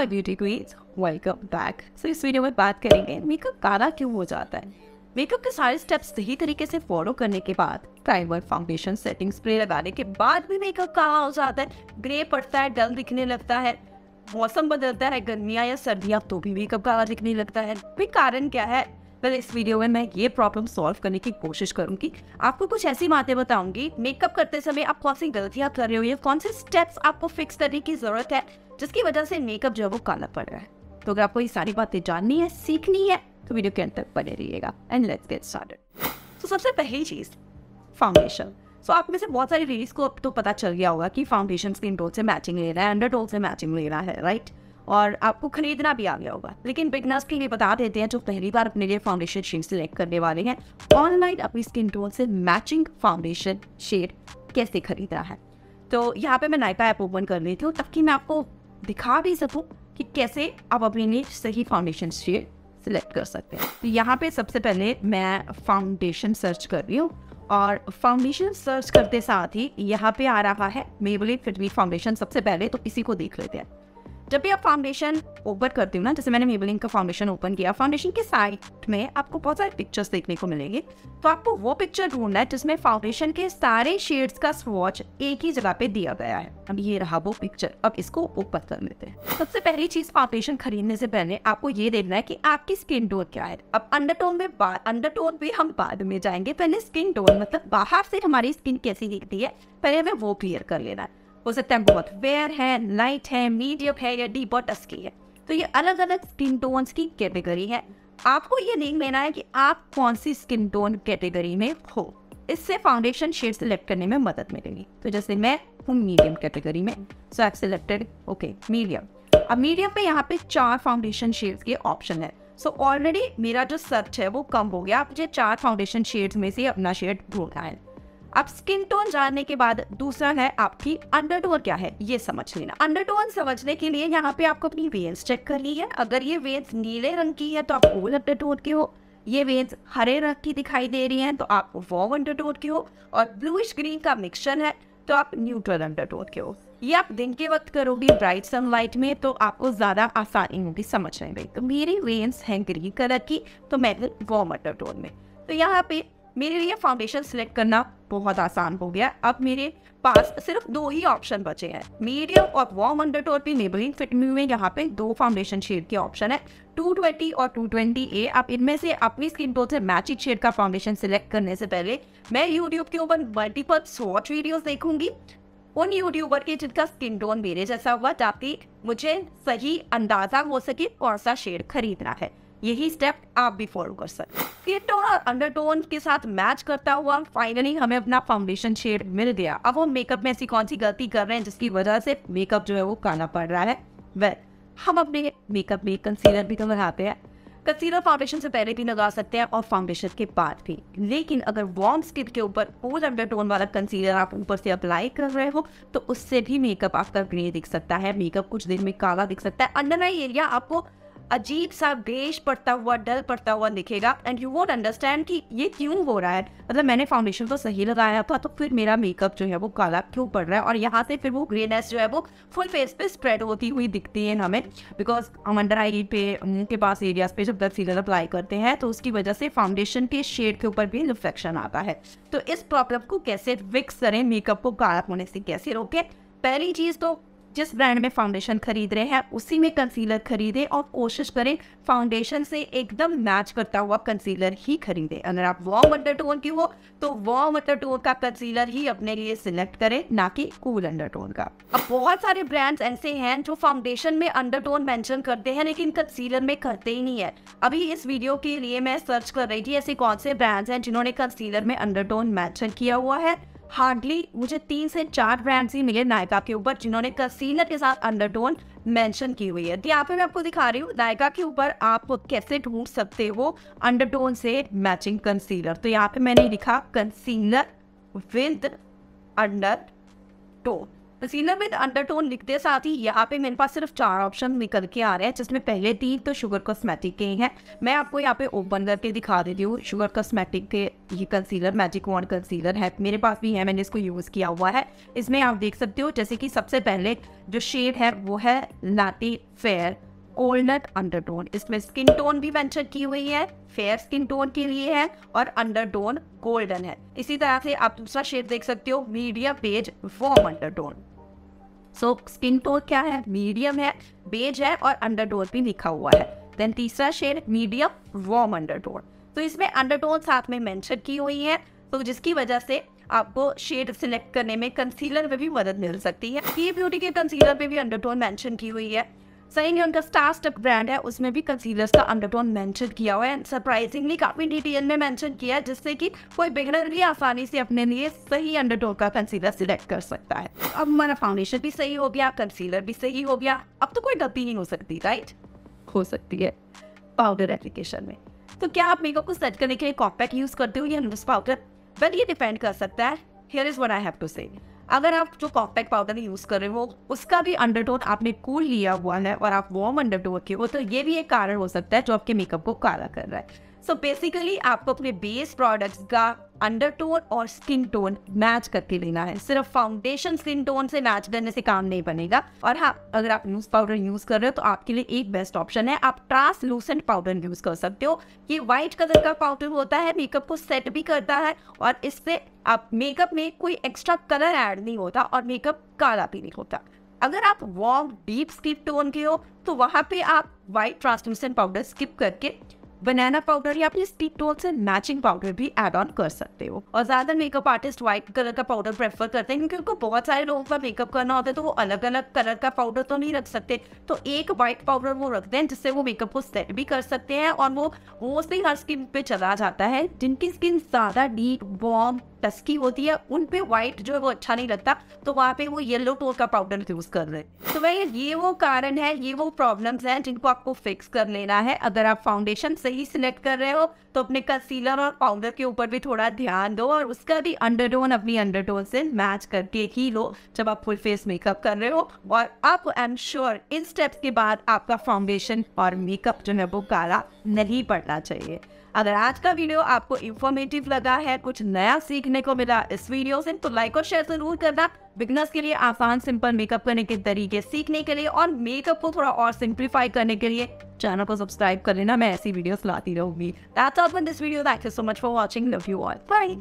My beauty queens welcome back so इस वीडियो में बात करेंगे मेकअप काला क्यों हो जाता है मेकअप के सारे स्टेप्स सही तरीके से फॉलो करने के बाद प्राइमर फाउंडेशन सेटिंग स्प्रे लगाने के बाद भी मेकअप काला हो जाता है ग्रे पड़ता है डल दिखने लगता है मौसम बदलता है गर्मियाँ या सर्दियाँ तो भी मेकअप काला दिखने लगता है कारण क्या है मैं इस वीडियो में मैं ये प्रॉब्लम सॉल्व करने की कोशिश करूंगी आपको कुछ ऐसी बातें बताऊंगी मेकअप करते समय आप कौन सी गलतियां कर रहे हो या कौन से स्टेप्स आपको फिक्स करने की जरूरत है जिसकी वजह से मेकअप जो है वो काला पड़ रहा है तो अगर आपको ये सारी बातें जाननी है सीखनी है तो वीडियो के अंत तक बने रहिएगा एंड लेट्स गेट स्टार्टेड तो सबसे पहली चीज़ फाउंडेशन सो so, आप में से बहुत सारी रील्स को अब तो पता चल गया होगा कि फाउंडेशन स्किन टोल से मैचिंग ले रहा है अंडर टोल से मैचिंग ले रहा है राइट right? और आपको खरीदना भी आ गया होगा लेकिन बिगनर्स के लिए बता देते हैं जो पहली बार अपने लिए फाउंडेशन शेड सिलेक्ट करने वाले हैं ऑनलाइन अपनी स्किन टोन से मैचिंग फाउंडेशन शेड कैसे खरीदना है तो यहाँ पे मैं नाइपा ऐप ओपन कर लेती हूँ ताकि मैं आपको दिखा भी सकूँ कि कैसे आप अपने लिए सही फाउंडेशन शेड सिलेक्ट कर सकते हैं तो यहाँ पे सबसे पहले मैं फाउंडेशन सर्च कर रही हूँ और फाउंडेशन सर्च करते साथ ही यहाँ पे आ रहा है मेबली फिटवी फाउंडेशन सबसे पहले तो इसी को देख लेते हैं जब भी आप फाउंडेशन ओपन करते हो ना जैसे मैंने मेबलिन का फाउंडेशन ओपन किया फाउंडेशन के साइड में आपको बहुत सारे पिक्चर्स देखने को मिलेंगे तो आपको वो पिक्चर ढूंढना है जिसमें फाउंडेशन के सारे शेड्स का स्वॉच एक ही जगह पे दिया गया है अब ये रहा वो पिक्चर अब इसको ओपन कर लेते हैं सबसे पहली चीज फाउंडेशन खरीदने से पहले आपको ये देखना है की आपकी स्किन टोन क्या है अब अंडरटोन में अंडरटोन भी हम बाद में जाएंगे पहले स्किन टोन मतलब बाहर से हमारी स्किन कैसी दिखती है पहले हमें वो क्लियर कर लेना है हो सकता है बहुत फेयर है लाइट है मीडियम है या डीप और टस्की है तो ये अलग अलग स्किन टोन की कैटेगरी है आपको ये देख लेना है कि आप कौन सी स्किन टोन कैटेगरी में हो इससे फाउंडेशन शेड सिलेक्ट करने में मदद मिलेगी तो जैसे मैं हूँ मीडियम कैटेगरी में so I selected okay medium अब मीडियम पे यहाँ पे चार फाउंडेशन शेड्स के ऑप्शन है सो so ऑलरेडी मेरा जो सर्च है वो कम हो गया आप मुझे चार फाउंडेशन शेड्स में से अपना शेड ढूंढना है अब स्किन टोन जानने के बाद दूसरा है आपकी अंडरटोन क्या है ये समझ लेना अंडरटोन समझने के लिए यहाँ पे आपको अपनी वेन्स चेक करनी है अगर ये वेन्स नीले रंग की है तो आप गोल अंडरटोन के हो ये वेन्स हरे रंग की दिखाई दे रही हैं तो आप वॉर्म अंडरटोन के हो और ब्लूइश ग्रीन का मिक्सचर है तो आप न्यूट्रल अंडरटोन के हो ये आप दिन के वक्त करोगे ब्राइट सनलाइट में तो आपको ज़्यादा आसानी होगी समझने में तो मेरी वेन्स हैं ग्रीन कलर की तो मैं वॉर्म अंडरटोन में तो यहाँ पे मेरे लिए फाउंडेशन सिलेक्ट करना बहुत आसान हो गया अब मेरे पास सिर्फ दो ही ऑप्शन बचे हैं मीडियम और वार्म टोर भी नेबरिंग फिट में यहाँ पे दो फाउंडेशन शेड के ऑप्शन है 220 और 220 ए आप इनमें से अपनी स्किन टोन से मैचिंग शेड का फाउंडेशन सिलेक्ट करने से पहले मैं यूट्यूब के ऊपर मल्टीपल शॉर्ट वीडियोस देखूंगी उन यूट्यूबर के जिनका स्किन टोन मेरे जैसा हुआ ताकि मुझे सही अंदाजा हो सके कौन सा शेड खरीदना है यही स्टेप आप भी फॉलो कर सकते ये टोन और अंडरटोन के साथ मैच करता हुआ फाइनली हमें अपना फाउंडेशन शेड मिल गया अब हम मेकअप में ऐसी कौन सी गलती कर रहे हैं जिसकी वजह से मेकअप जो है वो काला पड़ रहा है वेल हम अपने मेकअप में कंसीलर भी तो लगाते हैं कंसीलर फाउंडेशन से पहले भी लगा सकते हैं और फाउंडेशन के बाद भी लेकिन अगर वार्म स्किन के ऊपर कोल अंडरटोन वाला कंसीलर आप ऊपर से अप्लाई कर रहे हो तो उससे भी मेकअप आपका ग्रे दिख सकता है मेकअप कुछ देर में काला दिख सकता है अंडर आई एरिया आपको अजीब सा बेश पड़ता हुआ डल पड़ता हुआ दिखेगा एंड यू वोट अंडरस्टैंड कि ये क्यों हो रहा है मतलब मैंने फाउंडेशन तो सही लगाया था तो फिर मेरा मेकअप जो है वो काला क्यों पड़ रहा है और यहाँ से फिर वो ग्रेनेस जो है वो फुल फेस पे स्प्रेड होती हुई दिखती है हमें बिकॉज हम अंडर आई पे मुँह के पास एरियाज पे जब दस सीलर अप्लाई करते हैं तो उसकी वजह से फाउंडेशन के शेड के ऊपर भी रिफ्लेक्शन आता है तो इस प्रॉब्लम को कैसे फिक्स करें मेकअप को काला होने से कैसे रोकें पहली चीज़ तो जिस ब्रांड में फाउंडेशन खरीद रहे हैं उसी में कंसीलर खरीदें और कोशिश करें फाउंडेशन से एकदम मैच करता हुआ कंसीलर ही खरीदें अगर आप वॉम अंडर टोन की हो तो वॉम अंडर टोन का कंसीलर ही अपने लिए सिलेक्ट करें ना कि कूल अंडर टोन का अब बहुत सारे ब्रांड्स ऐसे हैं जो फाउंडेशन में अंडर टोन मैंशन करते हैं लेकिन कंसीलर में करते ही नहीं है अभी इस वीडियो के लिए मैं सर्च कर रही थी ऐसे कौन से ब्रांड्स हैं जिन्होंने कंसीलर में अंडर टोन मैंशन किया हुआ है हार्डली मुझे तीन से चार ब्रांड्स ही मिले नायका के ऊपर जिन्होंने कसीनर के साथ अंडरटोन मेंशन की हुई है तो यहाँ पे मैं आपको दिखा रही हूँ नायका के ऊपर आप कैसे ढूंढ सकते हो अंडरटोन से मैचिंग कंसीलर तो यहाँ पे मैंने लिखा कंसीलर विद अंडर टोन पसीना विद अंडरटोन लिखते साथ ही यहाँ पे मेरे पास सिर्फ चार ऑप्शन निकल के आ रहे हैं जिसमें पहले तीन तो शुगर कॉस्मेटिक के हैं मैं आपको यहाँ पे ओपन करके दिखा देती हूँ शुगर कॉस्मेटिक के ये कंसीलर मैजिक वॉन्ड कंसीलर है मेरे पास भी है मैंने इसको यूज़ किया हुआ है इसमें आप देख सकते हो जैसे कि सबसे पहले जो शेड है वो है लाटी फेयर कोल्डनट अंडरटोन इसमें स्किन टोन भी मैंशन की हुई है फेयर स्किन टोन के लिए है और अंडरटोन गोल्डन है इसी तरह से आप दूसरा शेड देख सकते हो medium beige warm undertone so skin tone क्या है मीडियम है बेज है और अंडरटोन भी लिखा हुआ है देन तीसरा शेड मीडियम वार्म अंडरटोन तो इसमें अंडरटोन साथ में मेंशन की हुई है तो जिसकी वजह से आपको शेड सिलेक्ट करने में कंसीलर में भी मदद मिल सकती है ये ब्यूटी के कंसीलर पे भी अंडरटोन मेंशन की हुई है सही में उनका स्टार स्टेप ब्रांड है उसमें भी कंसीलर्स का अंडरटोन मेंशन किया हुआ है एंड सरप्राइजिंगली काफ़ी डिटेल में मेंशन किया है जिससे कि कोई बिगनर भी आसानी से अपने लिए सही अंडरटोन का कंसीलर सिलेक्ट कर सकता है अब हमारा फाउंडेशन भी सही हो गया कंसीलर भी सही हो गया अब तो कोई गलती नहीं हो सकती राइट हो सकती है पाउडर एप्लीकेशन में तो क्या आप मेकअप को सेट करने के लिए कॉम्पैक्ट यूज़ करते हो या नूस पाउडर वेल ये डिपेंड कर सकता है here is one I have to say अगर आप जो कॉम्पैक्ट पाउडर यूज कर रहे हो उसका भी अंडरटोन आपने कूल लिया हुआ है और आप वार्म अंडरटोन के हो तो ये भी एक कारण हो सकता है जो आपके मेकअप को काला कर रहा है सो बेसिकली आपको अपने बेस प्रोडक्ट्स का अंडर टोन और स्किन टोन मैच करके लेना है सिर्फ फाउंडेशन स्किन टोन से मैच करने से काम नहीं बनेगा और हाँ अगर आप लूज पाउडर यूज कर रहे हो तो आपके लिए एक बेस्ट ऑप्शन है आप ट्रांसलूसेंट पाउडर यूज कर सकते हो ये व्हाइट कलर का पाउडर होता है मेकअप को सेट भी करता है और इससे आप मेकअप में कोई एक्स्ट्रा कलर ऐड नहीं होता और मेकअप काला भी नहीं होता अगर आप वार्म डीप स्किप टोन के हो तो वहां पे आप व्हाइट ट्रांसलूसेंट पाउडर स्किप करके बनाना पाउडर या अपने स्टिक टोल से मैचिंग पाउडर भी एड ऑन कर सकते हो और ज्यादा मेकअप आर्टिस्ट व्हाइट कलर का पाउडर प्रेफर करते हैं क्योंकि उनको बहुत सारे लोगों का मेकअप करना होता है तो वो अलग अलग कलर का पाउडर तो नहीं रख सकते तो एक व्हाइट पाउडर वो रखते हैं जिससे वो मेकअप को सेट भी कर सकते हैं और वो मोस्टली हर स्किन पे चला जाता है जिनकी स्किन ज्यादा डीप वॉर्म टस्की होती है उन पे व्हाइट जो है वो अच्छा नहीं लगता तो वहाँ पे वो येलो टोन का पाउडर यूज कर रहे हैं तो भाई ये वो कारण है ये वो प्रॉब्लम्स हैं जिनको आपको फिक्स कर लेना है अगर आप फाउंडेशन सही सिलेक्ट कर रहे हो तो अपने कंसीलर और पाउडर के ऊपर भी थोड़ा ध्यान दो और उसका भी अंडरटोन अपनी अंडरटोन से मैच करके ही लो जब आप फुल फेस मेकअप कर रहे हो और आप आई एम श्योर इन स्टेप्स के बाद आपका फाउंडेशन और मेकअप जो है वो काला नहीं पड़ना चाहिए अगर आज का वीडियो आपको इन्फॉर्मेटिव लगा है कुछ नया सीखने को मिला इस वीडियो से तो लाइक और शेयर जरूर करना बिगनर्स के लिए आसान सिंपल मेकअप करने के तरीके सीखने के लिए और मेकअप को थोड़ा और सिंप्लीफाई करने के लिए चैनल को सब्सक्राइब कर लेना मैं ऐसी वीडियोस लाती रहूंगी that's all for this video thank you so much for watching love you all bye